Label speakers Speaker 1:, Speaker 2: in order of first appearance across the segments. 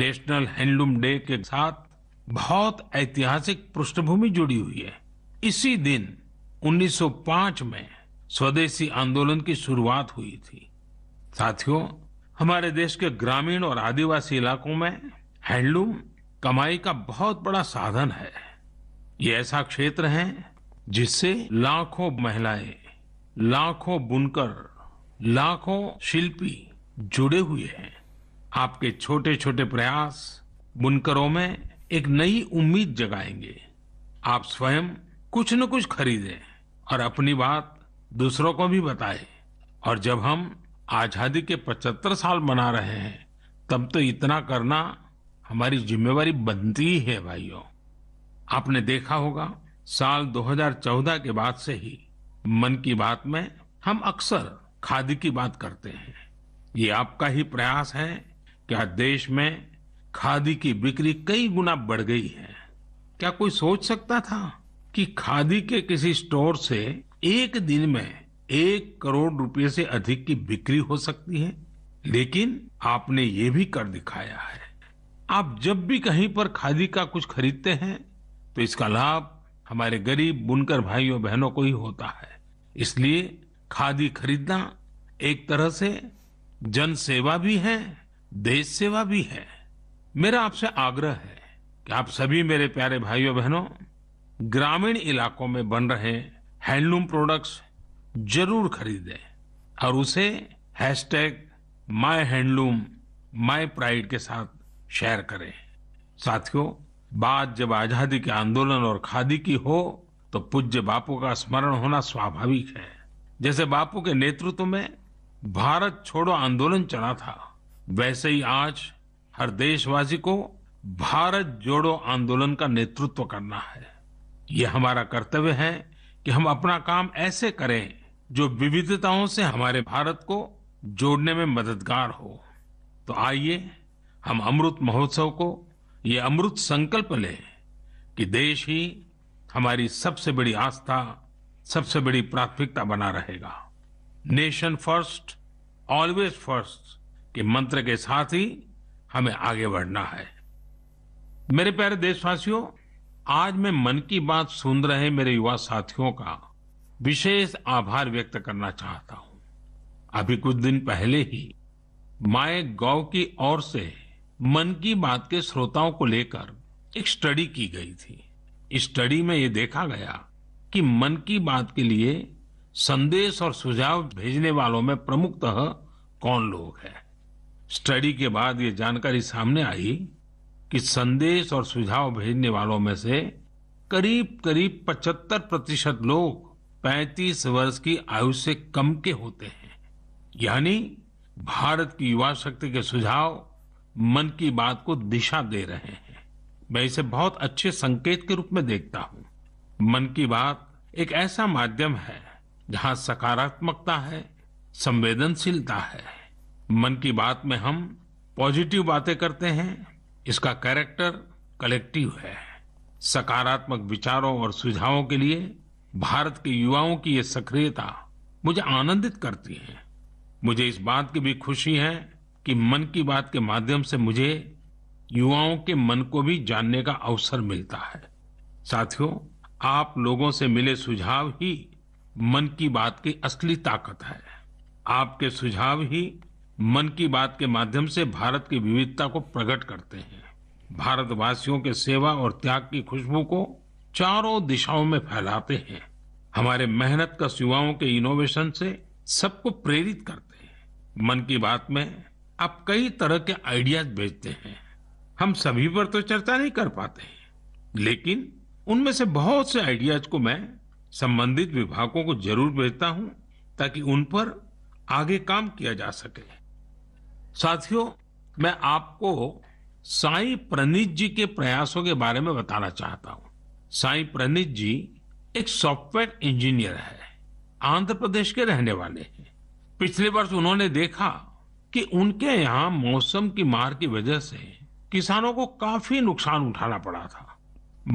Speaker 1: national handloom day के साथ बहुत ऐतिहासिक पृष्ठभूमि जुड़ी हुई है इसी दिन 1905 में स्वदेशी आंदोलन की शुरुआत हुई थी साथियों हमारे देश के ग्रामीण और आदिवासी इलाकों में हैंडलूम कमाई का बहुत बड़ा साधन है ये ऐसा क्षेत्र है जिससे लाखों महिलाएं लाखों बुनकर लाखों शिल्पी जुड़े हुए हैं आपके छोटे छोटे प्रयास बुनकरों में एक नई उम्मीद जगाएंगे आप स्वयं कुछ न कुछ खरीदें और अपनी बात दूसरों को भी बताएं और जब हम आजादी के 75 साल मना रहे हैं तब तो इतना करना हमारी जिम्मेवारी बनती ही है भाइयों आपने देखा होगा साल 2014 के बाद से ही मन की बात में हम अक्सर खादी की बात करते हैं ये आपका ही प्रयास है क्या देश में खादी की बिक्री कई गुना बढ़ गई है क्या कोई सोच सकता था कि खादी के किसी स्टोर से एक दिन में एक करोड़ रुपए से अधिक की बिक्री हो सकती है लेकिन आपने ये भी कर दिखाया है आप जब भी कहीं पर खादी का कुछ खरीदते हैं तो इसका लाभ हमारे गरीब बुनकर भाइयों बहनों को ही होता है इसलिए खादी खरीदना एक तरह से जन सेवा भी है देश सेवा भी है मेरा आपसे आग्रह है कि आप सभी मेरे प्यारे भाइयों बहनों ग्रामीण इलाकों में बन रहे हैंडलूम प्रोडक्ट्स जरूर खरीदें और उसे hashtag my handloom my pride के साथ शेयर करें साथियों बात जब आजादी के आंदोलन और खादी की हो तो पूज्य बापू का स्मरण होना स्वाभाविक है जैसे बापू के नेतृत्व में भारत छोड़ो आंदोलन चला था वैसे ही आज हर देशवासी को भारत जोड़ो आंदोलन का नेतृत्व करना है ये हमारा कर्तव्य है कि हम अपना काम ऐसे करें जो विविधताओं से हमारे भारत को जोड़ने में मददगार हो तो आइए हम अमृत महोत्सव को ये अमृत संकल्प लें कि देश ही हमारी सबसे बड़ी आस्था सबसे बड़ी प्राथमिकता बना रहेगा नेशन फर्स्ट ऑलवेज फर्स्ट के मंत्र के साथ ही हमें आगे बढ़ना है मेरे प्यारे देशवासियों आज मैं मन की बात सुन रहे मेरे युवा साथियों का विशेष आभार व्यक्त करना चाहता हूं अभी कुछ दिन पहले ही माय गांव की ओर से मन की बात के श्रोताओं को लेकर एक स्टडी की गई थी इस स्टडी में ये देखा गया कि मन की बात के लिए संदेश और सुझाव भेजने वालों में प्रमुखतः कौन लोग हैं स्टडी के बाद ये जानकारी सामने आई कि संदेश और सुझाव भेजने वालों में से करीब करीब 75 प्रतिशत लोग 35 वर्ष की आयु से कम के होते हैं यानी भारत की युवा शक्ति के सुझाव मन की बात को दिशा दे रहे हैं मैं इसे बहुत अच्छे संकेत के रूप में देखता हूँ मन की बात एक ऐसा माध्यम है जहाँ सकारात्मकता है संवेदनशीलता है मन की बात में हम पॉजिटिव बातें करते हैं इसका कैरेक्टर कलेक्टिव है सकारात्मक विचारों और सुझावों के लिए भारत के युवाओं की ये सक्रियता मुझे आनंदित करती है मुझे इस बात की भी खुशी है कि मन की बात के माध्यम से मुझे युवाओं के मन को भी जानने का अवसर मिलता है साथियों आप लोगों से मिले सुझाव ही मन की बात की असली ताकत है आपके सुझाव ही मन की बात के माध्यम से भारत की विविधता को प्रकट करते हैं भारतवासियों के सेवा और त्याग की खुशबू को चारों दिशाओं में फैलाते हैं हमारे मेहनत का युवाओं के इनोवेशन से सबको प्रेरित करते हैं मन की बात में आप कई तरह के आइडियाज भेजते हैं हम सभी पर तो चर्चा नहीं कर पाते हैं लेकिन उनमें से बहुत से आइडियाज को मैं संबंधित विभागों को जरूर भेजता हूं ताकि उन पर आगे काम किया जा सके साथियों मैं आपको साई प्रणीत जी के प्रयासों के बारे में बताना चाहता हूँ साई प्रणीत जी एक सॉफ्टवेयर इंजीनियर है आंध्र प्रदेश के रहने वाले हैं पिछले वर्ष उन्होंने देखा कि उनके यहाँ मौसम की मार की वजह से किसानों को काफी नुकसान उठाना पड़ा था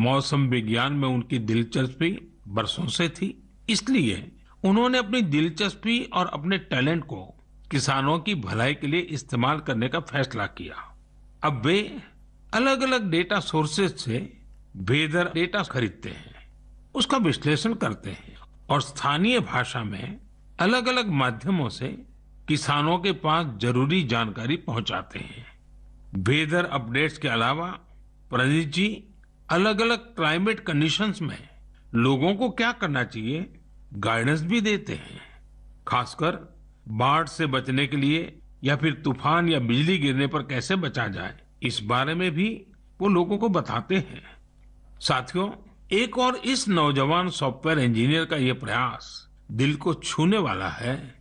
Speaker 1: मौसम विज्ञान में उनकी दिलचस्पी बरसों से थी इसलिए उन्होंने अपनी दिलचस्पी और अपने टैलेंट को किसानों की भलाई के लिए इस्तेमाल करने का फैसला किया अब वे अलग अलग डेटा सोर्सेज से वेदर डेटा खरीदते हैं उसका विश्लेषण करते हैं और स्थानीय भाषा में अलग अलग माध्यमों से किसानों के पास जरूरी जानकारी पहुंचाते हैं वेदर अपडेट्स के अलावा प्रणीत जी अलग अलग क्लाइमेट कंडीशंस में लोगों को क्या करना चाहिए गाइडेंस भी देते हैं खासकर बाढ़ से बचने के लिए या फिर तूफान या बिजली गिरने पर कैसे बचा जाए इस बारे में भी वो लोगों को बताते हैं साथियों एक और इस नौजवान सॉफ्टवेयर इंजीनियर का ये प्रयास दिल को छूने वाला है